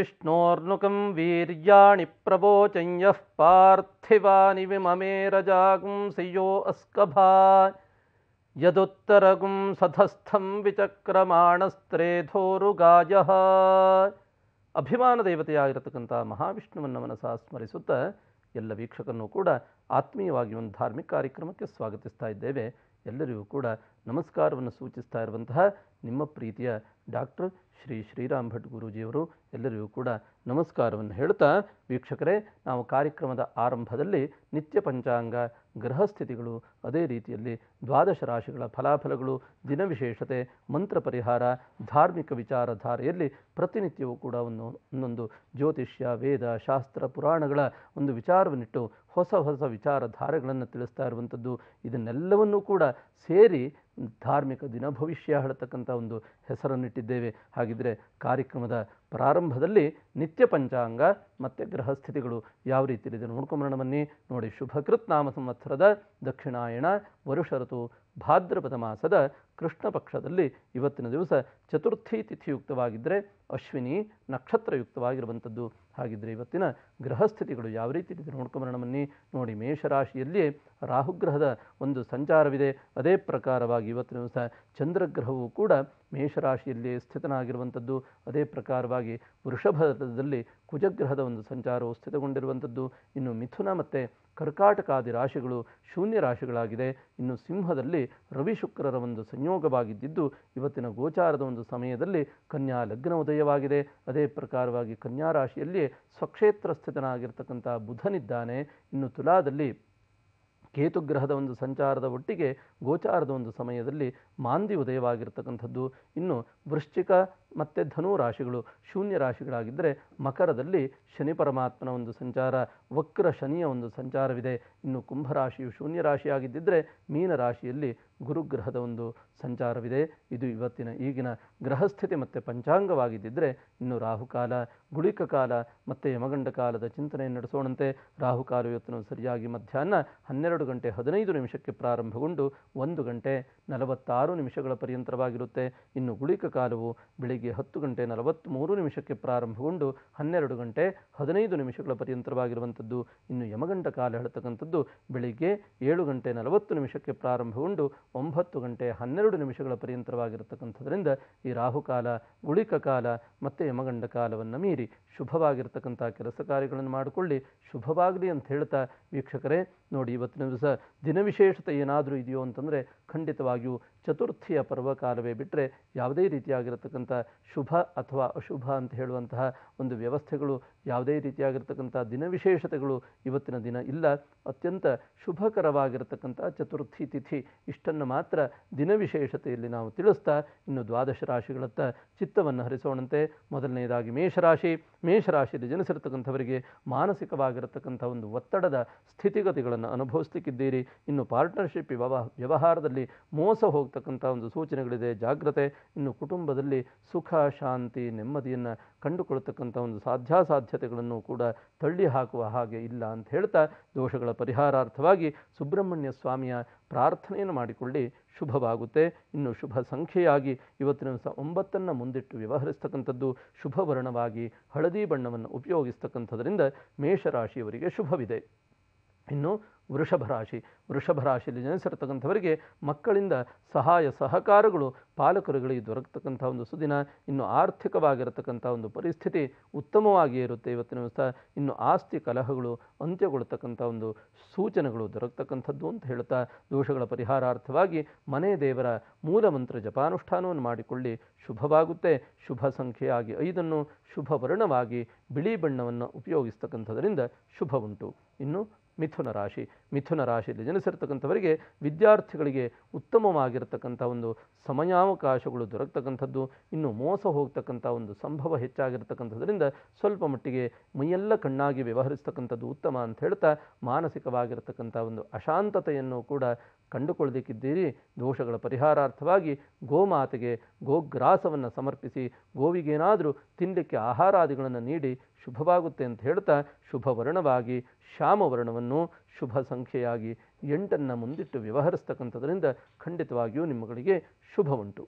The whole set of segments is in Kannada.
विष्णोर्नुकं वीर्याणि प्रवोचञ्यः पार्थिवानि विममेरजागुंसियो अस्कभा यदुत्तरगुं सधस्थं ವಿಚಕ್ರಮಾಣಸ್ತ್ರೇಧೋರುಗಾಯಃ ಅಭಿಮಾನ ದೇವತೆಯಾಗಿರತಕ್ಕಂಥ ಮಹಾವಿಷ್ಣುವನ್ನು ಮನಸ ಎಲ್ಲ ವೀಕ್ಷಕನೂ ಕೂಡ ಆತ್ಮೀಯವಾಗಿ ಒಂದು ಧಾರ್ಮಿಕ ಕಾರ್ಯಕ್ರಮಕ್ಕೆ ಸ್ವಾಗತಿಸ್ತಾ ಇದ್ದೇವೆ ಎಲ್ಲರಿಗೂ ಕೂಡ ನಮಸ್ಕಾರವನ್ನು ಸೂಚಿಸ್ತಾ ಇರುವಂತಹ ನಿಮ್ಮ ಪ್ರೀತಿಯ ಡಾಕ್ಟರ್ ಶ್ರೀ ಶ್ರೀರಾಮ್ ಭಟ್ ಗುರುಜಿಯವರು ಎಲ್ಲರಿಗೂ ಕೂಡ ನಮಸ್ಕಾರವನ್ನು ಹೇಳ್ತಾ ವೀಕ್ಷಕರೇ ನಾವು ಕಾರ್ಯಕ್ರಮದ ಆರಂಭದಲ್ಲಿ ನಿತ್ಯ ಪಂಚಾಂಗ ಗ್ರಹ ಸ್ಥಿತಿಗಳು ಅದೇ ರೀತಿಯಲ್ಲಿ ದ್ವಾದಶ ರಾಶಿಗಳ ಫಲಾಫಲಗಳು ದಿನವಿಶೇಷತೆ ಮಂತ್ರ ಪರಿಹಾರ ಧಾರ್ಮಿಕ ವಿಚಾರಧಾರೆಯಲ್ಲಿ ಪ್ರತಿನಿತ್ಯವೂ ಕೂಡ ಒಂದು ಒಂದೊಂದು ಜ್ಯೋತಿಷ್ಯ ವೇದ ಶಾಸ್ತ್ರ ಪುರಾಣಗಳ ಒಂದು ವಿಚಾರವನ್ನಿಟ್ಟು ಹೊಸ ಹೊಸ ವಿಚಾರಧಾರೆಗಳನ್ನು ತಿಳಿಸ್ತಾ ಇರುವಂಥದ್ದು ಇದನ್ನೆಲ್ಲವನ್ನೂ ಕೂಡ ಸೇರಿ ಧಾರ್ಮಿಕ ದಿನ ಭವಿಷ್ಯ ಹೇಳ್ತಕ್ಕಂಥ ಒಂದು ಹೆಸರನ್ನು ಇಟ್ಟಿದ್ದೇವೆ ಹಾಗಿದ್ರೆ ಕಾರ್ಯಕ್ರಮದ ಪ್ರಾರಂಭದಲ್ಲಿ ನಿತ್ಯ ಪಂಚಾಂಗ ಮತ್ತು ಗ್ರಹಸ್ಥಿತಿಗಳು ಯಾವ ರೀತಿ ಇದೆ ನೋಡ್ಕೊಂಬರೋಣ ಬನ್ನಿ ನೋಡಿ ಶುಭಕೃತ್ ನಾಮ ಸಂವತ್ಸರದ ದಕ್ಷಿಣಾಯಣ ವರುಷ ಋತು ಭಾದ್ರಪದ ಮಾಸದ ಕೃಷ್ಣ ಪಕ್ಷದಲ್ಲಿ ಇವತ್ತಿನ ದಿವಸ ಚತುರ್ಥಿ ತಿಥಿಯುಕ್ತವಾಗಿದ್ದರೆ ಅಶ್ವಿನಿ ನಕ್ಷತ್ರಯುಕ್ತವಾಗಿರುವಂಥದ್ದು ಹಾಗಿದ್ದರೆ ಇವತ್ತಿನ ಗ್ರಹಸ್ಥಿತಿಗಳು ಯಾವ ರೀತಿ ಇದೆ ನೋಡ್ಕೊಂಬರೋಣ ಬನ್ನಿ ನೋಡಿ ಮೇಷರಾಶಿಯಲ್ಲಿಯೇ ರಾಹುಗ್ರಹದ ಒಂದು ಸಂಚಾರವಿದೆ ಅದೇ ಪ್ರಕಾರವಾಗಿ ಇವತ್ತಿನ ದಿವಸ ಚಂದ್ರಗ್ರಹವು ಕೂಡ ಮೇಷರಾಶಿಯಲ್ಲಿಯೇ ಸ್ಥಿತನಾಗಿರುವಂಥದ್ದು ಅದೇ ಪ್ರಕಾರವಾಗಿ ವೃಷಭದಲ್ಲಿ ಕುಜಗ್ರಹದ ಒಂದು ಸಂಚಾರವು ಸ್ಥಿತಗೊಂಡಿರುವಂಥದ್ದು ಇನ್ನು ಮಿಥುನ ಮತ್ತು ಕರ್ಕಾಟಕಾದಿ ರಾಶಿಗಳು ಶೂನ್ಯ ರಾಶಿಗಳಾಗಿದೆ ಇನ್ನು ಸಿಂಹದಲ್ಲಿ ರವಿಶುಕ್ರರ ಶುಕ್ರರ ಒಂದು ಸಂಯೋಗವಾಗಿದ್ದಿದ್ದು ಇವತ್ತಿನ ಗೋಚಾರದ ಒಂದು ಸಮಯದಲ್ಲಿ ಕನ್ಯಾ ಲಗ್ನ ಉದಯವಾಗಿದೆ ಅದೇ ಪ್ರಕಾರವಾಗಿ ಕನ್ಯಾ ರಾಶಿಯಲ್ಲಿ ಸ್ವಕ್ಷೇತ್ರ ಸ್ಥಿತನಾಗಿರ್ತಕ್ಕಂಥ ಬುಧನಿದ್ದಾನೆ ಇನ್ನು ತುಲಾದಲ್ಲಿ ಕೇತುಗ್ರಹದ ಒಂದು ಸಂಚಾರದ ಒಟ್ಟಿಗೆ ಗೋಚಾರದ ಒಂದು ಸಮಯದಲ್ಲಿ ಮಾಂದಿ ಉದಯವಾಗಿರ್ತಕ್ಕಂಥದ್ದು ಇನ್ನು ವೃಶ್ಚಿಕ ಮತ್ತು ಧನು ರಾಶಿಗಳು ಶೂನ್ಯ ರಾಶಿಗಳಾಗಿದ್ದರೆ ಮಕರದಲ್ಲಿ ಶನಿ ಪರಮಾತ್ಮನ ಒಂದು ಸಂಚಾರ ವಕ್ರ ಶನಿಯ ಒಂದು ಸಂಚಾರವಿದೆ ಇನ್ನು ಕುಂಭರಾಶಿಯು ಶೂನ್ಯ ರಾಶಿಯಾಗಿದ್ದಿದ್ದರೆ ಮೀನರಾಶಿಯಲ್ಲಿ ಗುರುಗ್ರಹದ ಒಂದು ಸಂಚಾರವಿದೆ ಇದು ಇವತ್ತಿನ ಈಗಿನ ಗ್ರಹಸ್ಥಿತಿ ಮತ್ತು ಪಂಚಾಂಗವಾಗಿದ್ದಿದ್ದರೆ ಇನ್ನು ರಾಹುಕಾಲ ಗುಳಿಕ ಕಾಲ ಮತ್ತು ಯಮಗಂಡ ಕಾಲದ ಚಿಂತನೆ ನಡೆಸೋಣಂತೆ ರಾಹುಕಾಲ ಇವತ್ತಿನ ಸರಿಯಾಗಿ ಮಧ್ಯಾಹ್ನ ಹನ್ನೆರಡು ಗಂಟೆ ಹದಿನೈದು ನಿಮಿಷಕ್ಕೆ ಪ್ರಾರಂಭಗೊಂಡು ಒಂದು ಗಂಟೆ ನಲವತ್ತಾರು ನಿಮಿಷಗಳ ಪರ್ಯಂತರವಾಗಿರುತ್ತೆ ಇನ್ನು ಗುಳಿಕ ಕಾಲವು ಬೆಳಿಗ್ಗೆ ಬೆಳಗ್ಗೆ ಹತ್ತು ಗಂಟೆ ನಲವತ್ತ್ಮೂರು ನಿಮಿಷಕ್ಕೆ ಪ್ರಾರಂಭಗೊಂಡು ಹನ್ನೆರಡು ಗಂಟೆ ಹದಿನೈದು ನಿಮಿಷಗಳ ಪರ್ಯಂತರವಾಗಿರುವಂಥದ್ದು ಇನ್ನು ಯಮಗಂಟ ಕಾಲ ಹೇಳ್ತಕ್ಕಂಥದ್ದು ಬೆಳಿಗ್ಗೆ ಏಳು ಗಂಟೆ ನಲವತ್ತು ನಿಮಿಷಕ್ಕೆ ಪ್ರಾರಂಭಗೊಂಡು ಒಂಬತ್ತು ಗಂಟೆ ಹನ್ನೆರಡು ನಿಮಿಷಗಳ ಪರ್ಯಂತರವಾಗಿರತಕ್ಕಂಥದ್ರಿಂದ ಈ ರಾಹುಕಾಲ ಗುಳಿಕ ಕಾಲ ಮತ್ತು ಯಮಗಂಡ ಕಾಲವನ್ನು ಮೀರಿ ಶುಭವಾಗಿರ್ತಕ್ಕಂಥ ಕೆಲಸ ಕಾರ್ಯಗಳನ್ನು ಮಾಡಿಕೊಳ್ಳಿ ಶುಭವಾಗಲಿ ಅಂತ ಹೇಳ್ತಾ ವೀಕ್ಷಕರೇ ನೋಡಿ ಇವತ್ತಿನ ದಿವಸ ದಿನವಿಶೇಷತೆ ಏನಾದರೂ ಇದೆಯೋ ಅಂತಂದರೆ ಖಂಡಿತವಾಗಿಯೂ ಚತುರ್ಥಿಯ ಪರ್ವಕಾಲವೇ ಬಿಟ್ಟರೆ ಯಾವುದೇ ರೀತಿಯಾಗಿರತಕ್ಕಂಥ ಶುಭ ಅಥವಾ ಅಶುಭ ಅಂತ ಹೇಳುವಂತಹ ಒಂದು ವ್ಯವಸ್ಥೆಗಳು ಯಾವುದೇ ರೀತಿಯಾಗಿರ್ತಕ್ಕಂಥ ದಿನವಿಶೇಷತೆಗಳು ಇವತ್ತಿನ ದಿನ ಇಲ್ಲ ಅತ್ಯಂತ ಶುಭಕರವಾಗಿರತಕ್ಕಂಥ ಚತುರ್ಥಿ ತಿಥಿ ಇಷ್ಟನ್ನು ಮಾತ್ರ ದಿನವಿಶೇಷತೆಯಲ್ಲಿ ನಾವು ತಿಳಿಸ್ತಾ ಇನ್ನು ದ್ವಾದಶ ರಾಶಿಗಳತ್ತ ಚಿತ್ತವನ್ನು ಹರಿಸೋಣಂತೆ ಮೊದಲನೆಯದಾಗಿ ಮೇಷರಾಶಿ ಮೇಷರಾಶಿಯಲ್ಲಿ ಜನಿಸಿರತಕ್ಕಂಥವರಿಗೆ ಮಾನಸಿಕವಾಗಿರತಕ್ಕಂಥ ಒಂದು ಒತ್ತಡದ ಸ್ಥಿತಿಗತಿಗಳನ್ನು ಅನುಭವಿಸ್ತಕ್ಕಿದ್ದೀರಿ ಅನುಭವಿಸ್ಲಿಕ್ಕಿದ್ದೀರಿ ಇನ್ನು ಪಾರ್ಟ್ನರ್ಶಿಪ್ ವ್ಯವಹಾರದಲ್ಲಿ ಮೋಸ ಹೋಗ್ತಕ್ಕಂಥ ಒಂದು ಸೂಚನೆಗಳಿದೆ ಜಾಗ್ರತೆ ಇನ್ನು ಕುಟುಂಬದಲ್ಲಿ ಸುಖ ಶಾಂತಿ ನೆಮ್ಮದಿಯನ್ನು ಕಂಡುಕೊಳ್ತಕ್ಕಂಥ ಒಂದು ಸಾಧ್ಯಾಸಾಧ್ಯತೆಗಳನ್ನು ಕೂಡ ತಳ್ಳಿ ಹಾಕುವ ಹಾಗೆ ಇಲ್ಲ ಅಂತ ಹೇಳ್ತಾ ದೋಷಗಳ ಪರಿಹಾರಾರ್ಥವಾಗಿ ಸುಬ್ರಹ್ಮಣ್ಯ ಸ್ವಾಮಿಯ ಪ್ರಾರ್ಥನೆಯನ್ನು ಮಾಡಿಕೊಳ್ಳಿ ಶುಭವಾಗುತ್ತೆ ಇನ್ನು ಶುಭ ಸಂಖ್ಯೆಯಾಗಿ ಇವತ್ತಿನ ದಿವಸ ಒಂಬತ್ತನ್ನು ಮುಂದಿಟ್ಟು ವ್ಯವಹರಿಸ್ತಕ್ಕಂಥದ್ದು ಶುಭವರ್ಣವಾಗಿ ಹಳದಿ ಬಣ್ಣವನ್ನು ಉಪಯೋಗಿಸ್ತಕ್ಕಂಥದ್ರಿಂದ ಮೇಷರಾಶಿಯವರಿಗೆ ಶುಭವಿದೆ ಇನ್ನು ವೃಷಭ ರಾಶಿ ವೃಷಭ ರಾಶಿಯಲ್ಲಿ ಜನಿಸಿರ್ತಕ್ಕಂಥವರಿಗೆ ಮಕ್ಕಳಿಂದ ಸಹಾಯ ಸಹಕಾರಗಳು ಪಾಲಕರುಗಳಿಗೆ ದೊರಕತಕ್ಕಂಥ ಒಂದು ಸುದಿನ ಇನ್ನು ಆರ್ಥಿಕವಾಗಿರತಕ್ಕಂಥ ಒಂದು ಪರಿಸ್ಥಿತಿ ಉತ್ತಮವಾಗಿಯೇ ಇರುತ್ತೆ ಇವತ್ತಿನ ದಿವಸ ಇನ್ನು ಆಸ್ತಿ ಕಲಹಗಳು ಅಂತ್ಯಗೊಳ್ಳತಕ್ಕಂಥ ಒಂದು ಸೂಚನೆಗಳು ದೊರಕತಕ್ಕಂಥದ್ದು ಅಂತ ಹೇಳ್ತಾ ದೋಷಗಳ ಪರಿಹಾರಾರ್ಥವಾಗಿ ಮನೆ ದೇವರ ಮೂಲಮಂತ್ರ ಜಪಾನುಷ್ಠಾನವನ್ನು ಮಾಡಿಕೊಳ್ಳಿ ಶುಭವಾಗುತ್ತೆ ಶುಭ ಸಂಖ್ಯೆಯಾಗಿ ಐದನ್ನು ಶುಭ ವರ್ಣವಾಗಿ ಬಿಳಿ ಬಣ್ಣವನ್ನು ಉಪಯೋಗಿಸ್ತಕ್ಕಂಥದ್ರಿಂದ ಶುಭ ಉಂಟು ಇನ್ನು ಮಿಥುನ ರಾಶಿ ಮಿಥುನ ರಾಶಿಯಲ್ಲಿ ಜನಿಸಿರ್ತಕ್ಕಂಥವರಿಗೆ ವಿದ್ಯಾರ್ಥಿಗಳಿಗೆ ಉತ್ತಮವಾಗಿರ್ತಕ್ಕಂಥ ಒಂದು ಸಮಯಾವಕಾಶಗಳು ದೊರಕತಕ್ಕಂಥದ್ದು ಇನ್ನು ಮೋಸ ಹೋಗ್ತಕ್ಕಂಥ ಒಂದು ಸಂಭವ ಹೆಚ್ಚಾಗಿರ್ತಕ್ಕಂಥದ್ರಿಂದ ಸ್ವಲ್ಪ ಮಟ್ಟಿಗೆ ಮೈಯೆಲ್ಲ ಕಣ್ಣಾಗಿ ವ್ಯವಹರಿಸ್ತಕ್ಕಂಥದ್ದು ಉತ್ತಮ ಅಂತ ಹೇಳ್ತಾ ಮಾನಸಿಕವಾಗಿರತಕ್ಕಂಥ ಒಂದು ಅಶಾಂತತೆಯನ್ನು ಕೂಡ ಕಂಡುಕೊಳ್ಳದಿಕ್ಕಿದ್ದೀರಿ ದೋಷಗಳ ಪರಿಹಾರಾರ್ಥವಾಗಿ ಗೋಮಾತೆಗೆ ಗೋಗ್ರಾಸವನ್ನು ಸಮರ್ಪಿಸಿ ಗೋವಿಗೇನಾದರೂ ತಿನ್ನಲಿಕ್ಕೆ ಆಹಾರಾದಿಗಳನ್ನು ನೀಡಿ ಶುಭವಾಗುತ್ತೆ ಅಂತ ಹೇಳ್ತಾ ಶುಭವರ್ಣವಾಗಿ ಶ್ಯಾಮವರ್ಣವನ್ನು ಶುಭ ಸಂಖ್ಯೆಯಾಗಿ ಎಂಟನ್ನು ಮುಂದಿಟ್ಟು ವ್ಯವಹರಿಸ್ತಕ್ಕಂಥದ್ರಿಂದ ಖಂಡಿತವಾಗಿಯೂ ನಿಮ್ಮಗಳಿಗೆ ಶುಭ ಉಂಟು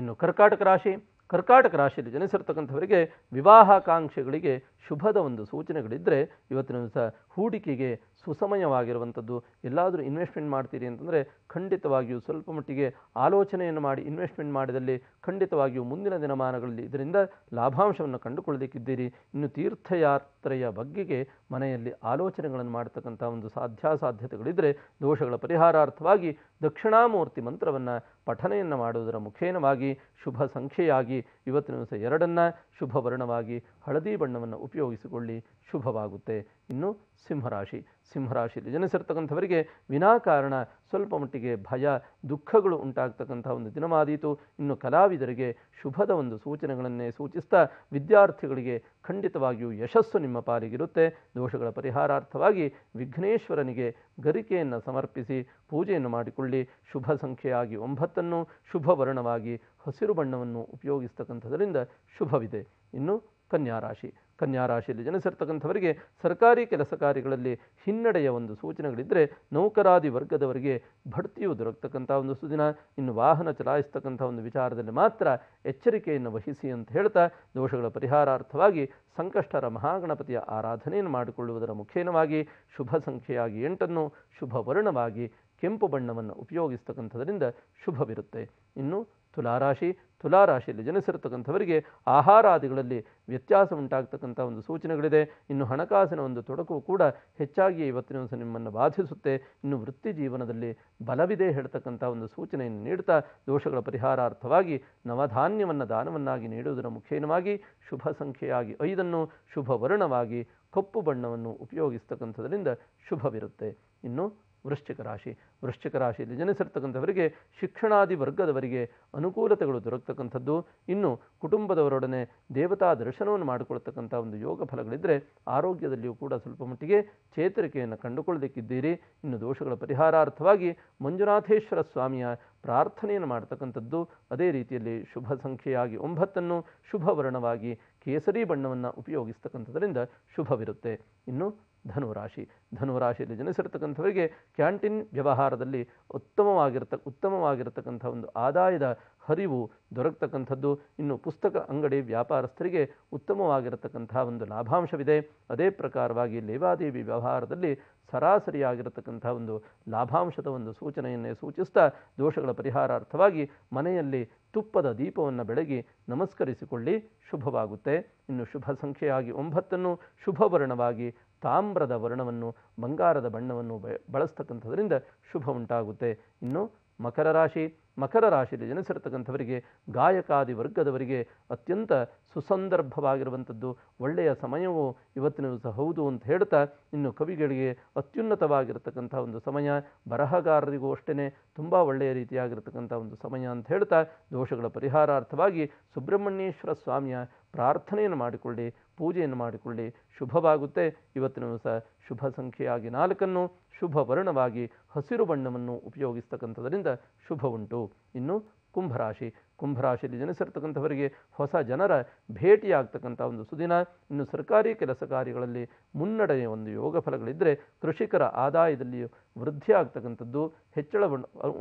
ಇನ್ನು ಕರ್ಕಾಟಕ ರಾಶಿ ಕರ್ಕಾಟಕ ರಾಶಿಯಲ್ಲಿ ಜನಿಸಿರ್ತಕ್ಕಂಥವರಿಗೆ ವಿವಾಹಾಕಾಂಕ್ಷೆಗಳಿಗೆ ಶುಭದ ಒಂದು ಸೂಚನೆಗಳಿದ್ದರೆ ಇವತ್ತಿನ ದಿವಸ ಹೂಡಿಕೆಗೆ ಸುಸಮಯವಾಗಿರುವಂಥದ್ದು ಎಲ್ಲಾದರೂ ಇನ್ವೆಸ್ಟ್ಮೆಂಟ್ ಮಾಡ್ತೀರಿ ಅಂತಂದರೆ ಖಂಡಿತವಾಗಿಯೂ ಸ್ವಲ್ಪ ಮಟ್ಟಿಗೆ ಆಲೋಚನೆಯನ್ನು ಮಾಡಿ ಇನ್ವೆಸ್ಟ್ಮೆಂಟ್ ಮಾಡಿದಲ್ಲಿ ಖಂಡಿತವಾಗಿಯೂ ಮುಂದಿನ ದಿನಮಾನಗಳಲ್ಲಿ ಇದರಿಂದ ಲಾಭಾಂಶವನ್ನು ಕಂಡುಕೊಳ್ಳಲಿಕ್ಕಿದ್ದೀರಿ ಇನ್ನು ತೀರ್ಥಯಾತ್ರೆಯ ಬಗ್ಗೆಗೆ ಮನೆಯಲ್ಲಿ ಆಲೋಚನೆಗಳನ್ನು ಮಾಡತಕ್ಕಂಥ ಒಂದು ಸಾಧ್ಯಾಸಾಧ್ಯತೆಗಳಿದ್ದರೆ ದೋಷಗಳ ಪರಿಹಾರಾರ್ಥವಾಗಿ ದಕ್ಷಿಣಾಮೂರ್ತಿ ಮಂತ್ರವನ್ನು ಪಠನೆಯನ್ನು ಮಾಡುವುದರ ಮುಖೇನವಾಗಿ ಶುಭ ಸಂಖ್ಯೆಯಾಗಿ ಇವತ್ತಿನ ದಿವಸ ಎರಡನ್ನು ಶುಭ ವರ್ಣವಾಗಿ ಹಳದಿ ಬಣ್ಣವನ್ನು ಉಪಯೋಗಿಸಿಕೊಳ್ಳಿ ಶುಭವಾಗುತ್ತೆ ಇನ್ನು ಸಿಂಹರಾಶಿ ಸಿಂಹರಾಶಿಯಲ್ಲಿ ಜನಿಸಿರ್ತಕ್ಕಂಥವರಿಗೆ ವಿನಾಕಾರಣ ಸ್ವಲ್ಪ ಮಟ್ಟಿಗೆ ಭಯ ದುಃಖಗಳು ಉಂಟಾಗ್ತಕ್ಕಂಥ ಒಂದು ದಿನವಾದೀತು ಇನ್ನು ಕಲಾವಿದರಿಗೆ ಶುಭದ ಒಂದು ಸೂಚನೆಗಳನ್ನೇ ಸೂಚಿಸ್ತಾ ವಿದ್ಯಾರ್ಥಿಗಳಿಗೆ ಖಂಡಿತವಾಗಿಯೂ ಯಶಸ್ಸು ನಿಮ್ಮ ಪಾಲಿಗಿರುತ್ತೆ ದೋಷಗಳ ಪರಿಹಾರಾರ್ಥವಾಗಿ ವಿಘ್ನೇಶ್ವರನಿಗೆ ಗರಿಕೆಯನ್ನು ಸಮರ್ಪಿಸಿ ಪೂಜೆಯನ್ನು ಮಾಡಿಕೊಳ್ಳಿ ಶುಭ ಸಂಖ್ಯೆಯಾಗಿ ಒಂಬತ್ತನ್ನು ಶುಭ ವರ್ಣವಾಗಿ ಹಸಿರು ಬಣ್ಣವನ್ನು ಉಪಯೋಗಿಸ್ತಕ್ಕಂಥದರಿಂದ ಶುಭವಿದೆ ಇನ್ನು ಕನ್ಯಾರಾಶಿ ಕನ್ಯಾ ರಾಶಿಯಲ್ಲಿ ಜನಿಸಿರ್ತಕ್ಕಂಥವರಿಗೆ ಸರ್ಕಾರಿ ಕೆಲಸ ಕಾರ್ಯಗಳಲ್ಲಿ ಹಿನ್ನಡೆಯ ಒಂದು ಸೂಚನೆಗಳಿದ್ದರೆ ನೌಕರಾದಿ ವರ್ಗದವರಿಗೆ ಭಡ್ತಿಯು ದೊರಕತಕ್ಕಂಥ ಒಂದು ಸುದಿನ ಇನ್ನು ವಾಹನ ಚಲಾಯಿಸ್ತಕ್ಕಂಥ ಒಂದು ವಿಚಾರದಲ್ಲಿ ಮಾತ್ರ ಎಚ್ಚರಿಕೆಯನ್ನು ವಹಿಸಿ ಅಂತ ಹೇಳ್ತಾ ದೋಷಗಳ ಪರಿಹಾರಾರ್ಥವಾಗಿ ಸಂಕಷ್ಟರ ಮಹಾಗಣಪತಿಯ ಆರಾಧನೆಯನ್ನು ಮಾಡಿಕೊಳ್ಳುವುದರ ಮುಖೇನವಾಗಿ ಶುಭ ಸಂಖ್ಯೆಯಾಗಿ ಎಂಟನ್ನು ಶುಭ ವರ್ಣವಾಗಿ ಕೆಂಪು ಬಣ್ಣವನ್ನು ಉಪಯೋಗಿಸ್ತಕ್ಕಂಥದರಿಂದ ಶುಭವಿರುತ್ತೆ ಇನ್ನು ತುಲಾರಾಶಿ ತುಲಾರಾಶಿಯಲ್ಲಿ ಜನಿಸಿರತಕ್ಕಂಥವರಿಗೆ ಆಹಾರಾದಿಗಳಲ್ಲಿ ವ್ಯತ್ಯಾಸ ಉಂಟಾಗ್ತಕ್ಕಂಥ ಒಂದು ಸೂಚನೆಗಳಿದೆ ಇನ್ನು ಹಣಕಾಸಿನ ಒಂದು ತೊಡಕು ಕೂಡ ಹೆಚ್ಚಾಗಿ ಇವತ್ತಿನ ದಿವಸ ನಿಮ್ಮನ್ನು ಬಾಧಿಸುತ್ತೆ ಇನ್ನು ವೃತ್ತಿ ಜೀವನದಲ್ಲಿ ಬಲವಿದೆ ಹೇಳ್ತಕ್ಕಂಥ ಒಂದು ಸೂಚನೆಯನ್ನು ನೀಡ್ತಾ ದೋಷಗಳ ಪರಿಹಾರಾರ್ಥವಾಗಿ ನವಧಾನ್ಯವನ್ನು ದಾನವನ್ನಾಗಿ ನೀಡುವುದರ ಮುಖೇನವಾಗಿ ಶುಭ ಸಂಖ್ಯೆಯಾಗಿ ಐದನ್ನು ಶುಭ ವರ್ಣವಾಗಿ ಕಪ್ಪು ಬಣ್ಣವನ್ನು ಉಪಯೋಗಿಸ್ತಕ್ಕಂಥದ್ರಿಂದ ಶುಭವಿರುತ್ತೆ ಇನ್ನು ವೃಶ್ಚಿಕ ರಾಶಿ ವೃಶ್ಚಿಕ ರಾಶಿಯಲ್ಲಿ ಜನಿಸಿರ್ತಕ್ಕಂಥವರಿಗೆ ಶಿಕ್ಷಣಾದಿ ವರ್ಗದವರಿಗೆ ಅನುಕೂಲತೆಗಳು ದೊರಕತಕ್ಕಂಥದ್ದು ಇನ್ನು ಕುಟುಂಬದವರೊಡನೆ ದೇವತಾ ದರ್ಶನವನ್ನು ಮಾಡಿಕೊಳ್ತಕ್ಕಂಥ ಒಂದು ಯೋಗ ಫಲಗಳಿದ್ದರೆ ಆರೋಗ್ಯದಲ್ಲಿಯೂ ಕೂಡ ಸ್ವಲ್ಪ ಮಟ್ಟಿಗೆ ಚೇತರಿಕೆಯನ್ನು ಕಂಡುಕೊಳ್ಳಲಿಕ್ಕಿದ್ದೀರಿ ಇನ್ನು ದೋಷಗಳ ಪರಿಹಾರಾರ್ಥವಾಗಿ ಮಂಜುನಾಥೇಶ್ವರ ಸ್ವಾಮಿಯ ಪ್ರಾರ್ಥನೆಯನ್ನು ಮಾಡ್ತಕ್ಕಂಥದ್ದು ಅದೇ ರೀತಿಯಲ್ಲಿ ಶುಭ ಸಂಖ್ಯೆಯಾಗಿ ಒಂಬತ್ತನ್ನು ಶುಭ ವರ್ಣವಾಗಿ ಕೇಸರಿ ಬಣ್ಣವನ್ನು ಉಪಯೋಗಿಸ್ತಕ್ಕಂಥದ್ರಿಂದ ಶುಭವಿರುತ್ತೆ ಇನ್ನು ಧನುರಾಶಿ ಧನುರಾಶಿಯಲ್ಲಿ ಜನಿಸಿರ್ತಕ್ಕಂಥವರಿಗೆ ಕ್ಯಾಂಟೀನ್ ವ್ಯವಹಾರದಲ್ಲಿ ಉತ್ತಮವಾಗಿರ್ತ ಉತ್ತಮವಾಗಿರತಕ್ಕಂಥ ಒಂದು ಆದಾಯದ ಹರಿವು ದೊರಕತಕ್ಕಂಥದ್ದು ಇನ್ನು ಪುಸ್ತಕ ಅಂಗಡಿ ವ್ಯಾಪಾರಸ್ಥರಿಗೆ ಉತ್ತಮವಾಗಿರತಕ್ಕಂಥ ಒಂದು ಲಾಭಾಂಶವಿದೆ ಅದೇ ಪ್ರಕಾರವಾಗಿ ಲೇವಾದೇವಿ ವ್ಯವಹಾರದಲ್ಲಿ ಸರಾಸರಿಯಾಗಿರತಕ್ಕಂಥ ಒಂದು ಲಾಭಾಂಶದ ಒಂದು ಸೂಚನೆಯನ್ನೇ ಸೂಚಿಸ್ತಾ ದೋಷಗಳ ಪರಿಹಾರಾರ್ಥವಾಗಿ ಮನೆಯಲ್ಲಿ ತುಪ್ಪದ ದೀಪವನ್ನು ಬೆಳಗಿ ನಮಸ್ಕರಿಸಿಕೊಳ್ಳಿ ಶುಭವಾಗುತ್ತೆ ಇನ್ನು ಶುಭ ಸಂಖ್ಯೆಯಾಗಿ ಒಂಬತ್ತನ್ನು ಶುಭವರ್ಣವಾಗಿ ತಾಮ್ರದ ವರ್ಣವನ್ನು ಬಂಗಾರದ ಬಣ್ಣವನ್ನು ಬಳಸ್ತಕ್ಕಂಥದ್ರಿಂದ ಶುಭ ಉಂಟಾಗುತ್ತೆ ಇನ್ನು ಮಕರ ರಾಶಿ ಮಕರ ರಾಶಿಯಲ್ಲಿ ಜನಿಸಿರ್ತಕ್ಕಂಥವರಿಗೆ ಗಾಯಕಾದಿ ವರ್ಗದವರಿಗೆ ಅತ್ಯಂತ ಸುಸಂದರ್ಭವಾಗಿರುವಂಥದ್ದು ಒಳ್ಳೆಯ ಸಮಯವು ಇವತ್ತಿನ ದಿವಸ ಹೌದು ಅಂತ ಹೇಳ್ತಾ ಇನ್ನು ಕವಿಗಳಿಗೆ ಅತ್ಯುನ್ನತವಾಗಿರತಕ್ಕಂಥ ಒಂದು ಸಮಯ ಬರಹಗಾರರಿಗೂ ಅಷ್ಟೇ ತುಂಬ ಒಳ್ಳೆಯ ರೀತಿಯಾಗಿರತಕ್ಕಂಥ ಒಂದು ಸಮಯ ಅಂತ ಹೇಳ್ತಾ ದೋಷಗಳ ಪರಿಹಾರಾರ್ಥವಾಗಿ ಸುಬ್ರಹ್ಮಣ್ಯೇಶ್ವರ ಸ್ವಾಮಿಯ ಪ್ರಾರ್ಥನೆಯನ್ನು ಮಾಡಿಕೊಳ್ಳಿ ಪೂಜೆಯನ್ನು ಮಾಡಿಕೊಳ್ಳಿ ಶುಭವಾಗುತ್ತೆ ಇವತ್ತಿನ ದಿವಸ ಶುಭ ಸಂಖ್ಯೆಯಾಗಿ ನಾಲ್ಕನ್ನು ಶುಭ ವರ್ಣವಾಗಿ ಹಸಿರು ಬಣ್ಣವನ್ನು ಉಪಯೋಗಿಸ್ತಕ್ಕಂಥದ್ದರಿಂದ ಶುಭ ಉಂಟು ಇನ್ನು ಕುಂಭರಾಶಿ ಕುಂಭರಾಶಿಯಲ್ಲಿ ಜನಿಸಿರ್ತಕ್ಕಂಥವರಿಗೆ ಹೊಸ ಜನರ ಭೇಟಿಯಾಗ್ತಕ್ಕಂಥ ಒಂದು ಸುದಿನ ಇನ್ನು ಸರ್ಕಾರಿ ಕೆಲಸ ಕಾರ್ಯಗಳಲ್ಲಿ ಮುನ್ನಡೆಯ ಒಂದು ಯೋಗ ಫಲಗಳಿದ್ದರೆ ಕೃಷಿಕರ ಆದಾಯದಲ್ಲಿಯೂ ವೃದ್ಧಿ ಆಗ್ತಕ್ಕಂಥದ್ದು ಹೆಚ್ಚಳ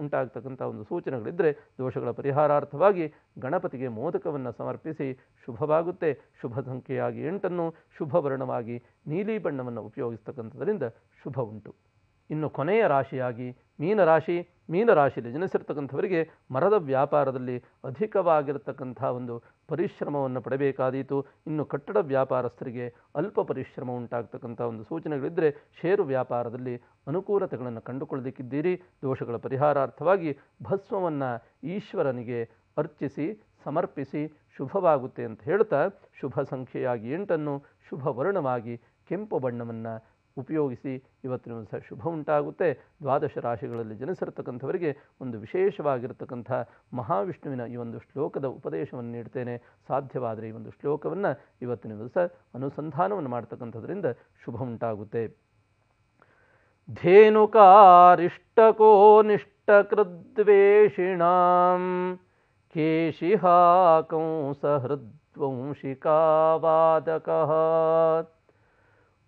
ಉಂಟಾಗ್ತಕ್ಕಂಥ ಒಂದು ಸೂಚನೆಗಳಿದ್ದರೆ ದೋಷಗಳ ಪರಿಹಾರಾರ್ಥವಾಗಿ ಗಣಪತಿಗೆ ಮೋದಕವನ್ನು ಸಮರ್ಪಿಸಿ ಶುಭವಾಗುತ್ತೆ ಶುಭ ಸಂಖ್ಯೆಯಾಗಿ ಎಂಟನ್ನು ಶುಭ ವರ್ಣವಾಗಿ ನೀಲಿ ಬಣ್ಣವನ್ನು ಉಪಯೋಗಿಸ್ತಕ್ಕಂಥದ್ದರಿಂದ ಶುಭ ಉಂಟು ಇನ್ನು ಕೊನೆಯ ರಾಶಿಯಾಗಿ ಮೀನರಾಶಿ ಮೀನರಾಶಿಯಲ್ಲಿ ಜನಿಸಿರ್ತಕ್ಕಂಥವರಿಗೆ ಮರದ ವ್ಯಾಪಾರದಲ್ಲಿ ಅಧಿಕವಾಗಿರತಕ್ಕಂಥ ಒಂದು ಪರಿಶ್ರಮವನ್ನು ಪಡಬೇಕಾದೀತು ಇನ್ನು ಕಟ್ಟಡ ವ್ಯಾಪಾರಸ್ಥರಿಗೆ ಅಲ್ಪ ಪರಿಶ್ರಮ ಉಂಟಾಗ್ತಕ್ಕಂಥ ಒಂದು ಸೂಚನೆಗಳಿದ್ದರೆ ಷೇರು ವ್ಯಾಪಾರದಲ್ಲಿ ಅನುಕೂಲತೆಗಳನ್ನು ಕಂಡುಕೊಳ್ಳಲಿಕ್ಕಿದ್ದೀರಿ ದೋಷಗಳ ಪರಿಹಾರಾರ್ಥವಾಗಿ ಭಸ್ಮವನ್ನು ಈಶ್ವರನಿಗೆ ಅರ್ಚಿಸಿ ಸಮರ್ಪಿಸಿ ಶುಭವಾಗುತ್ತೆ ಅಂತ ಹೇಳ್ತಾ ಶುಭ ಸಂಖ್ಯೆಯಾಗಿ ಎಂಟನ್ನು ಶುಭ ವರ್ಣವಾಗಿ ಕೆಂಪು ಬಣ್ಣವನ್ನು ಉಪಯೋಗಿಸಿ ಇವತ್ತಿನ ಸಹ ಶುಭ ಉಂಟಾಗುತ್ತೆ ದ್ವಾದಶ ರಾಶಿಗಳಲ್ಲಿ ಜನಿಸಿರ್ತಕ್ಕಂಥವರಿಗೆ ಒಂದು ವಿಶೇಷವಾಗಿರತಕ್ಕಂಥ ಮಹಾವಿಷ್ಣುವಿನ ಈ ಒಂದು ಶ್ಲೋಕದ ಉಪದೇಶವನ್ನು ನೀಡ್ತೇನೆ ಸಾಧ್ಯವಾದರೆ ಈ ಒಂದು ಶ್ಲೋಕವನ್ನು ಇವತ್ತಿನ ದಿವಸ ಅನುಸಂಧಾನವನ್ನು ಮಾಡ್ತಕ್ಕಂಥದ್ರಿಂದ ಶುಭ ಉಂಟಾಗುತ್ತೆ ಧೇನುಕಾರಿಷ್ಟಕೋ ನಿಷ್ಟಕೃದ್ವೇಷಿಣ ಕೇಶಿಹಾಕಂಸಹೃದ್ವಂಶಿಕಾವಾದಕಃ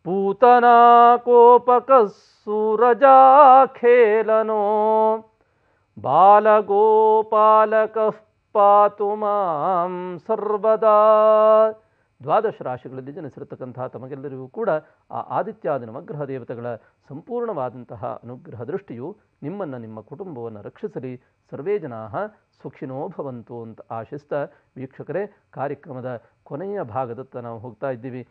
ಪೂತನಾ ಬಾಲಗೋಪಾಲಕಃ ಪಾತು ಮಾಂ ಸರ್ವದಾ ದ್ವಾದಶ ರಾಶಿಗಳಲ್ಲಿ ಜನಿಸಿರತಕ್ಕಂತಹ ತಮಗೆಲ್ಲರಿಗೂ ಕೂಡ ಆ ಆದಿತ್ಯಾದ ನವಗ್ರಹ ದೇವತೆಗಳ ಸಂಪೂರ್ಣವಾದಂತಹ ಅನುಗ್ರಹ ದೃಷ್ಟಿಯು ನಿಮ್ಮನ್ನು ನಿಮ್ಮ ಕುಟುಂಬವನ್ನು ರಕ್ಷಿಸಲಿ ಸರ್ವೇ ಜನಾ ಸುಖಿನೋಭವಂತು ಅಂತ ಆಶಿಸ್ತಾ ವೀಕ್ಷಕರೇ ಕಾರ್ಯಕ್ರಮದ ಕೊನೆಯ ಭಾಗದತ್ತ ನಾವು ಹೋಗ್ತಾ ಇದ್ದೀವಿ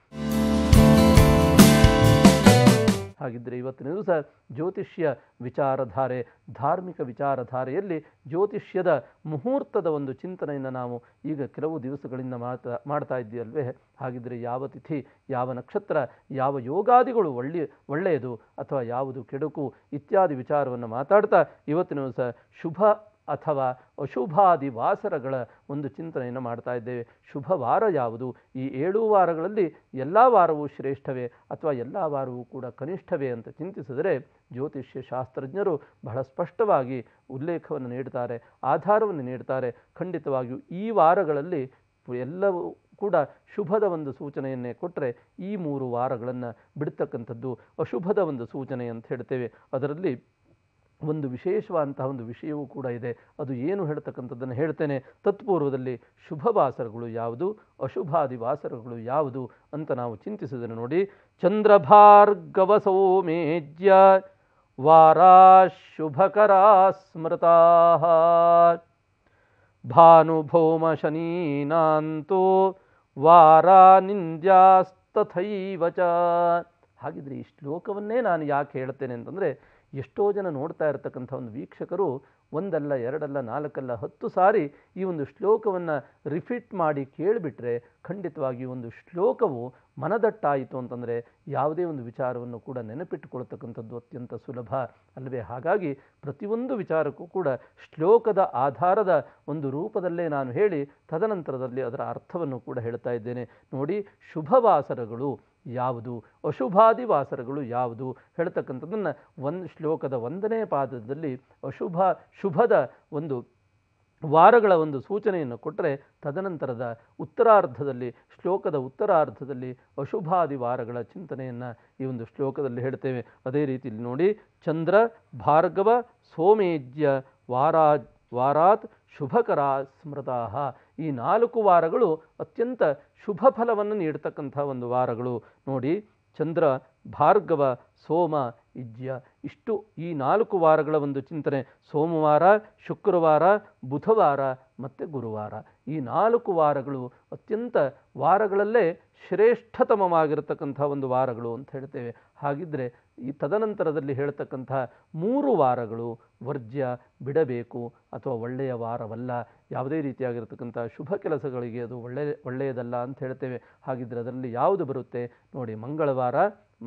ಹಾಗಿದ್ದರೆ ಇವತ್ತಿನ ದಿವಸ ಜ್ಯೋತಿಷ್ಯ ವಿಚಾರಧಾರೆ ಧಾರ್ಮಿಕ ವಿಚಾರಧಾರೆಯಲ್ಲಿ ಜ್ಯೋತಿಷ್ಯದ ಮುಹೂರ್ತದ ಒಂದು ಚಿಂತನೆಯನ್ನು ನಾವು ಈಗ ಕೆಲವು ದಿವಸಗಳಿಂದ ಮಾಡ್ತಾ ಮಾಡ್ತಾ ಇದ್ದೀವಲ್ವೇ ಹಾಗಿದ್ದರೆ ಯಾವ ತಿಥಿ ಯಾವ ನಕ್ಷತ್ರ ಯಾವ ಯೋಗಾದಿಗಳು ಒಳ್ಳೆ ಒಳ್ಳೆಯದು ಅಥವಾ ಯಾವುದು ಕೆಡುಕು ಇತ್ಯಾದಿ ವಿಚಾರವನ್ನು ಮಾತಾಡ್ತಾ ಇವತ್ತಿನ ದಿವಸ ಶುಭ ಅಥವಾ ಅಶುಭಾದಿ ವಾಸರಗಳ ಒಂದು ಚಿಂತನೆಯನ್ನು ಮಾಡ್ತಾ ಇದ್ದೇವೆ ಶುಭ ವಾರ ಯಾವುದು ಈ ಏಳು ವಾರಗಳಲ್ಲಿ ಎಲ್ಲ ವಾರವೂ ಶ್ರೇಷ್ಠವೇ ಅಥವಾ ಎಲ್ಲ ವಾರವೂ ಕೂಡ ಕನಿಷ್ಠವೇ ಅಂತ ಚಿಂತಿಸಿದರೆ ಜ್ಯೋತಿಷ್ಯ ಶಾಸ್ತ್ರಜ್ಞರು ಬಹಳ ಸ್ಪಷ್ಟವಾಗಿ ಉಲ್ಲೇಖವನ್ನು ನೀಡ್ತಾರೆ ಆಧಾರವನ್ನು ನೀಡ್ತಾರೆ ಖಂಡಿತವಾಗಿಯೂ ಈ ವಾರಗಳಲ್ಲಿ ಎಲ್ಲವೂ ಕೂಡ ಶುಭದ ಒಂದು ಸೂಚನೆಯನ್ನೇ ಕೊಟ್ಟರೆ ಈ ಮೂರು ವಾರಗಳನ್ನು ಬಿಡ್ತಕ್ಕಂಥದ್ದು ಅಶುಭದ ಒಂದು ಸೂಚನೆ ಅಂತ ಹೇಳ್ತೇವೆ ಅದರಲ್ಲಿ ಒಂದು ವಿಶೇಷವಾದಂತಹ ಒಂದು ವಿಷಯವೂ ಕೂಡ ಇದೆ ಅದು ಏನು ಹೇಳ್ತಕ್ಕಂಥದ್ದನ್ನು ಹೇಳ್ತೇನೆ ತತ್ಪೂರ್ವದಲ್ಲಿ ವಾಸರಗಳು ಯಾವುದು ಅಶುಭಾದಿ ವಾಸರಗಳು ಯಾವುದು ಅಂತ ನಾವು ಚಿಂತಿಸಿದನ್ನು ನೋಡಿ ಚಂದ್ರಭಾರ್ಗವ ಸೌಮೇಜ್ಯ ವಾರಾ ಶುಭಕರ ಸ್ಮೃತಾ ಭಾನುಭೌಮ ಶನೀನಾಂತೋ ವಾರಾ ನಿಂದ್ಯಾಸ್ತಥೈವಚ ಹಾಗಿದ್ರೆ ಈ ಶ್ಲೋಕವನ್ನೇ ನಾನು ಯಾಕೆ ಹೇಳ್ತೇನೆ ಅಂತಂದರೆ ಎಷ್ಟೋ ಜನ ನೋಡ್ತಾ ಇರತಕ್ಕಂಥ ಒಂದು ವೀಕ್ಷಕರು ಒಂದಲ್ಲ ಎರಡಲ್ಲ ನಾಲ್ಕಲ್ಲ ಹತ್ತು ಸಾರಿ ಈ ಒಂದು ಶ್ಲೋಕವನ್ನು ರಿಫಿಟ್ ಮಾಡಿ ಕೇಳಿಬಿಟ್ರೆ ಖಂಡಿತವಾಗಿ ಒಂದು ಶ್ಲೋಕವು ಮನದಟ್ಟಾಯಿತು ಅಂತಂದರೆ ಯಾವುದೇ ಒಂದು ವಿಚಾರವನ್ನು ಕೂಡ ನೆನಪಿಟ್ಟುಕೊಳ್ತಕ್ಕಂಥದ್ದು ಅತ್ಯಂತ ಸುಲಭ ಅಲ್ಲವೇ ಹಾಗಾಗಿ ಪ್ರತಿಯೊಂದು ವಿಚಾರಕ್ಕೂ ಕೂಡ ಶ್ಲೋಕದ ಆಧಾರದ ಒಂದು ರೂಪದಲ್ಲೇ ನಾನು ಹೇಳಿ ತದನಂತರದಲ್ಲಿ ಅದರ ಅರ್ಥವನ್ನು ಕೂಡ ಹೇಳ್ತಾ ಇದ್ದೇನೆ ನೋಡಿ ಶುಭವಾಸರಗಳು ಯಾವುದು ಅಶುಭಾದಿ ವಾಸರಗಳು ಯಾವುದು ಹೇಳ್ತಕ್ಕಂಥದ್ದನ್ನು ಒಂದು ಶ್ಲೋಕದ ಒಂದನೇ ಪಾದದಲ್ಲಿ ಅಶುಭ ಶುಭದ ಒಂದು ವಾರಗಳ ಒಂದು ಸೂಚನೆಯನ್ನು ಕೊಟ್ಟರೆ ತದನಂತರದ ಉತ್ತರಾರ್ಧದಲ್ಲಿ ಶ್ಲೋಕದ ಉತ್ತರಾರ್ಧದಲ್ಲಿ ಅಶುಭಾದಿ ವಾರಗಳ ಚಿಂತನೆಯನ್ನು ಈ ಒಂದು ಶ್ಲೋಕದಲ್ಲಿ ಹೇಳ್ತೇವೆ ಅದೇ ರೀತಿಯಲ್ಲಿ ನೋಡಿ ಚಂದ್ರ ಭಾರ್ಗವ ಸೋಮೇಜ್ಯ ವಾರಾ ವಾರಾತ್ ಶುಭಕರ ಸ್ಮೃತಾ ಈ ನಾಲ್ಕು ವಾರಗಳು ಅತ್ಯಂತ ಶುಭ ಫಲವನ್ನು ನೀಡ್ತಕ್ಕಂಥ ಒಂದು ವಾರಗಳು ನೋಡಿ ಚಂದ್ರ ಭಾರ್ಗವ ಸೋಮ ಇಜ್ಜ್ಯ ಇಷ್ಟು ಈ ನಾಲ್ಕು ವಾರಗಳ ಒಂದು ಚಿಂತನೆ ಸೋಮವಾರ ಶುಕ್ರವಾರ ಬುಧವಾರ ಮತ್ತು ಗುರುವಾರ ಈ ನಾಲ್ಕು ವಾರಗಳು ಅತ್ಯಂತ ವಾರಗಳಲ್ಲೇ ಶ್ರೇಷ್ಠತಮವಾಗಿರತಕ್ಕಂಥ ಒಂದು ವಾರಗಳು ಅಂತ ಹೇಳ್ತೇವೆ ಹಾಗಿದ್ದರೆ ಈ ತದನಂತರದಲ್ಲಿ ಹೇಳ್ತಕ್ಕಂಥ ಮೂರು ವಾರಗಳು ವರ್ಜ್ಯ ಬಿಡಬೇಕು ಅಥವಾ ಒಳ್ಳೆಯ ವಾರವಲ್ಲ ಯಾವುದೇ ರೀತಿಯಾಗಿರ್ತಕ್ಕಂಥ ಶುಭ ಕೆಲಸಗಳಿಗೆ ಅದು ಒಳ್ಳೆಯ ಒಳ್ಳೆಯದಲ್ಲ ಅಂತ ಹೇಳ್ತೇವೆ ಹಾಗಿದ್ದರೆ ಅದರಲ್ಲಿ ಯಾವುದು ಬರುತ್ತೆ ನೋಡಿ ಮಂಗಳವಾರ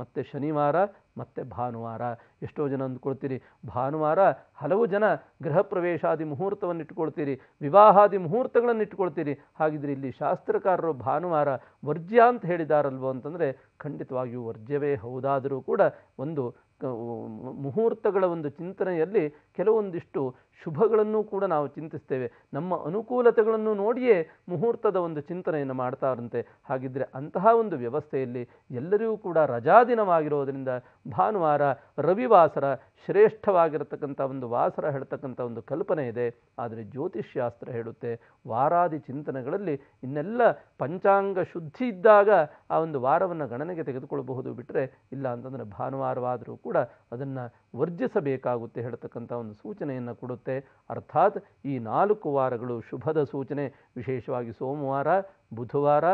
ಮತ್ತು ಶನಿವಾರ ಮತ್ತೆ ಭಾನುವಾರ ಎಷ್ಟೋ ಜನ ಅಂದ್ಕೊಳ್ತೀರಿ ಭಾನುವಾರ ಹಲವು ಜನ ಗೃಹ ಪ್ರವೇಶಾದಿ ಮುಹೂರ್ತವನ್ನು ಇಟ್ಕೊಳ್ತೀರಿ ವಿವಾಹಾದಿ ಮುಹೂರ್ತಗಳನ್ನು ಇಟ್ಕೊಳ್ತೀರಿ ಹಾಗಿದ್ರೆ ಇಲ್ಲಿ ಶಾಸ್ತ್ರಕಾರರು ಭಾನುವಾರ ವರ್ಜ್ಯ ಅಂತ ಹೇಳಿದಾರಲ್ವೋ ಅಂತಂದರೆ ಖಂಡಿತವಾಗಿಯೂ ವರ್ಜ್ಯವೇ ಹೌದಾದರೂ ಕೂಡ ಒಂದು ಮುಹೂರ್ತಗಳ ಒಂದು ಚಿಂತನೆಯಲ್ಲಿ ಕೆಲವೊಂದಿಷ್ಟು ಶುಭಗಳನ್ನು ಕೂಡ ನಾವು ಚಿಂತಿಸ್ತೇವೆ ನಮ್ಮ ಅನುಕೂಲತೆಗಳನ್ನು ನೋಡಿಯೇ ಮುಹೂರ್ತದ ಒಂದು ಚಿಂತನೆಯನ್ನು ಮಾಡ್ತಾರಂತೆ ಹಾಗಿದ್ದರೆ ಅಂತಹ ಒಂದು ವ್ಯವಸ್ಥೆಯಲ್ಲಿ ಎಲ್ಲರಿಗೂ ಕೂಡ ರಜಾದಿನವಾಗಿರೋದರಿಂದ ಭಾನುವಾರ ರವಿವಾಸರ ಶ್ರೇಷ್ಠವಾಗಿರತಕ್ಕಂಥ ಒಂದು ವಾಸರ ಹೇಳ್ತಕ್ಕಂಥ ಒಂದು ಕಲ್ಪನೆ ಇದೆ ಆದರೆ ಶಾಸ್ತ್ರ ಹೇಳುತ್ತೆ ವಾರಾದಿ ಚಿಂತನೆಗಳಲ್ಲಿ ಇನ್ನೆಲ್ಲ ಪಂಚಾಂಗ ಶುದ್ಧಿ ಇದ್ದಾಗ ಆ ಒಂದು ವಾರವನ್ನು ಗಣನೆಗೆ ತೆಗೆದುಕೊಳ್ಳಬಹುದು ಬಿಟ್ಟರೆ ಇಲ್ಲ ಅಂತಂದರೆ ಭಾನುವಾರವಾದರೂ ಕೂಡ ಅದನ್ನು ವರ್ಜಿಸಬೇಕಾಗುತ್ತೆ ಹೇಳ್ತಕ್ಕಂಥ ಒಂದು ಸೂಚನೆಯನ್ನು ಕೊಡುತ್ತೆ ಅರ್ಥಾತ್ ಈ ನಾಲ್ಕು ವಾರಗಳು ಶುಭದ ಸೂಚನೆ ವಿಶೇಷವಾಗಿ ಸೋಮವಾರ ಬುಧವಾರ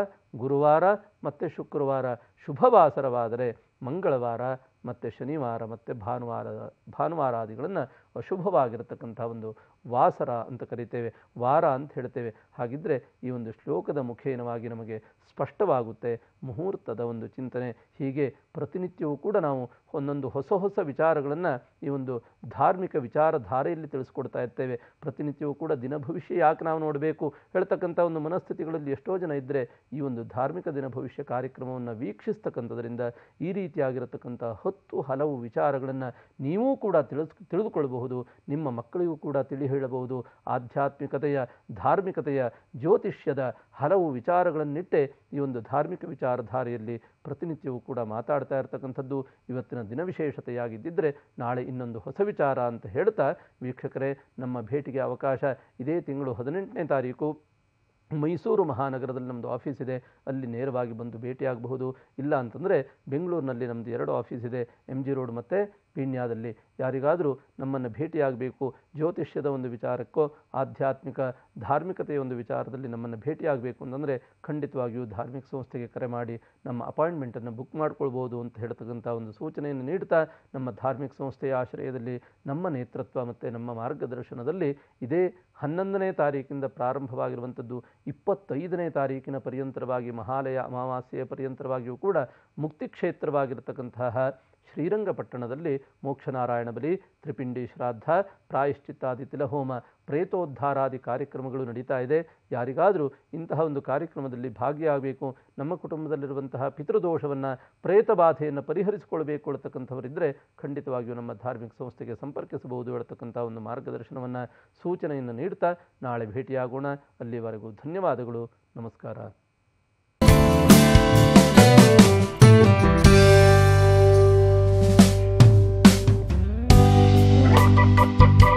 ಗುರುವಾರ ಮತ್ತು ಶುಕ್ರವಾರ ಶುಭವಾಸರವಾದರೆ ಮಂಗಳವಾರ ಮತ್ತು ಶನಿವಾರ ಮತ್ತು ಭಾನುವಾರ ಭಾನುವಾರಾದಿಗಳನ್ನು ಅಶುಭವಾಗಿರತಕ್ಕಂಥ ಒಂದು ವಾಸರ ಅಂತ ಕರಿತೇವೆ ವಾರ ಅಂತ ಹೇಳ್ತೇವೆ ಹಾಗಿದ್ದರೆ ಈ ಒಂದು ಶ್ಲೋಕದ ಮುಖೇನವಾಗಿ ನಮಗೆ ಸ್ಪಷ್ಟವಾಗುತ್ತೆ ಮುಹೂರ್ತದ ಒಂದು ಚಿಂತನೆ ಹೀಗೆ ಪ್ರತಿನಿತ್ಯವೂ ಕೂಡ ನಾವು ಒಂದೊಂದು ಹೊಸ ಹೊಸ ವಿಚಾರಗಳನ್ನು ಈ ಒಂದು ಧಾರ್ಮಿಕ ವಿಚಾರಧಾರೆಯಲ್ಲಿ ತಿಳಿಸ್ಕೊಡ್ತಾ ಇರ್ತೇವೆ ಪ್ರತಿನಿತ್ಯವೂ ಕೂಡ ದಿನ ಭವಿಷ್ಯ ಯಾಕೆ ನಾವು ನೋಡಬೇಕು ಹೇಳ್ತಕ್ಕಂಥ ಒಂದು ಮನಸ್ಥಿತಿಗಳಲ್ಲಿ ಎಷ್ಟೋ ಜನ ಇದ್ದರೆ ಈ ಒಂದು ಧಾರ್ಮಿಕ ದಿನ ಭವಿಷ್ಯ ಕಾರ್ಯಕ್ರಮವನ್ನು ವೀಕ್ಷಿಸ್ತಕ್ಕಂಥದ್ರಿಂದ ಈ ರೀತಿಯಾಗಿರತಕ್ಕಂಥ ಹತ್ತು ಹಲವು ವಿಚಾರಗಳನ್ನು ನೀವು ಕೂಡ ತಿಳಿಸ್ ತಿಳಿದುಕೊಳ್ಳಬಹುದು ಹೇಳಬಹುದು ನಿಮ್ಮ ಮಕ್ಕಳಿಗೂ ಕೂಡ ತಿಳಿ ಹೇಳಬಹುದು ಆಧ್ಯಾತ್ಮಿಕತೆಯ ಧಾರ್ಮಿಕತೆಯ ಜ್ಯೋತಿಷ್ಯದ ಹಲವು ವಿಚಾರಗಳನ್ನಿಟ್ಟೆ ಈ ಒಂದು ಧಾರ್ಮಿಕ ವಿಚಾರಧಾರೆಯಲ್ಲಿ ಪ್ರತಿನಿತ್ಯವೂ ಕೂಡ ಮಾತಾಡ್ತಾ ಇರತಕ್ಕಂಥದ್ದು ಇವತ್ತಿನ ದಿನ ನಾಳೆ ಇನ್ನೊಂದು ಹೊಸ ವಿಚಾರ ಅಂತ ಹೇಳ್ತಾ ವೀಕ್ಷಕರೇ ನಮ್ಮ ಭೇಟಿಗೆ ಅವಕಾಶ ಇದೇ ತಿಂಗಳು ಹದಿನೆಂಟನೇ ತಾರೀಕು ಮೈಸೂರು ಮಹಾನಗರದಲ್ಲಿ ನಮ್ಮದು ಆಫೀಸ್ ಇದೆ ಅಲ್ಲಿ ನೇರವಾಗಿ ಬಂದು ಭೇಟಿಯಾಗಬಹುದು ಇಲ್ಲ ಅಂತಂದರೆ ಬೆಂಗಳೂರಿನಲ್ಲಿ ನಮ್ಮದು ಎರಡು ಆಫೀಸ್ ಇದೆ ಎಮ್ ಜಿ ರೋಡ್ ಮತ್ತು ಪೀಣ್ಯದಲ್ಲಿ ಯಾರಿಗಾದರೂ ನಮ್ಮನ್ನು ಭೇಟಿಯಾಗಬೇಕು ಜ್ಯೋತಿಷ್ಯದ ಒಂದು ವಿಚಾರಕ್ಕೋ ಆಧ್ಯಾತ್ಮಿಕ ಧಾರ್ಮಿಕತೆಯ ಒಂದು ವಿಚಾರದಲ್ಲಿ ನಮ್ಮನ್ನು ಭೇಟಿಯಾಗಬೇಕು ಅಂತಂದರೆ ಖಂಡಿತವಾಗಿಯೂ ಧಾರ್ಮಿಕ ಸಂಸ್ಥೆಗೆ ಕರೆ ಮಾಡಿ ನಮ್ಮ ಅಪಾಯಿಂಟ್ಮೆಂಟನ್ನು ಬುಕ್ ಮಾಡ್ಕೊಳ್ಬೋದು ಅಂತ ಹೇಳ್ತಕ್ಕಂಥ ಒಂದು ಸೂಚನೆಯನ್ನು ನೀಡ್ತಾ ನಮ್ಮ ಧಾರ್ಮಿಕ ಸಂಸ್ಥೆಯ ಆಶ್ರಯದಲ್ಲಿ ನಮ್ಮ ನೇತೃತ್ವ ಮತ್ತು ನಮ್ಮ ಮಾರ್ಗದರ್ಶನದಲ್ಲಿ ಇದೇ ಹನ್ನೊಂದನೇ ತಾರೀಕಿಂದ ಪ್ರಾರಂಭವಾಗಿರುವಂಥದ್ದು ಇಪ್ಪತ್ತೈದನೇ ತಾರೀಕಿನ ಪರ್ಯಂತರವಾಗಿ ಮಹಾಲಯ ಅಮಾವಾಸ್ಯೆಯ ಪರ್ಯಂತರವಾಗಿಯೂ ಕೂಡ ಮುಕ್ತಿ ಕ್ಷೇತ್ರವಾಗಿರತಕ್ಕಂತಹ ಶ್ರೀರಂಗಪಟ್ಟಣದಲ್ಲಿ ಮೋಕ್ಷನಾರಾಯಣ ಬಲಿ ತ್ರಿಪಿಂಡಿ ಶ್ರಾದ್ದ ಪ್ರಾಯಶ್ಚಿತ್ತಾದಿ ತಿಲಹೋಮ ಪ್ರೇತೋದ್ಧಾರಾದಿ ಕಾರ್ಯಕ್ರಮಗಳು ನಡೀತಾ ಇದೆ ಯಾರಿಗಾದರೂ ಇಂತಹ ಒಂದು ಕಾರ್ಯಕ್ರಮದಲ್ಲಿ ಭಾಗಿಯಾಗಬೇಕು ನಮ್ಮ ಕುಟುಂಬದಲ್ಲಿರುವಂತಹ ಪಿತೃದೋಷವನ್ನು ಪ್ರೇತ ಬಾಧೆಯನ್ನು ಪರಿಹರಿಸಿಕೊಳ್ಬೇಕು ಅಳತಕ್ಕಂಥವರಿದ್ದರೆ ಖಂಡಿತವಾಗಿಯೂ ನಮ್ಮ ಧಾರ್ಮಿಕ ಸಂಸ್ಥೆಗೆ ಸಂಪರ್ಕಿಸಬಹುದು ಹೇಳ್ತಕ್ಕಂಥ ಒಂದು ಮಾರ್ಗದರ್ಶನವನ್ನು ಸೂಚನೆಯನ್ನು ನೀಡ್ತಾ ನಾಳೆ ಭೇಟಿಯಾಗೋಣ ಅಲ್ಲಿವರೆಗೂ ಧನ್ಯವಾದಗಳು ನಮಸ್ಕಾರ Thank you.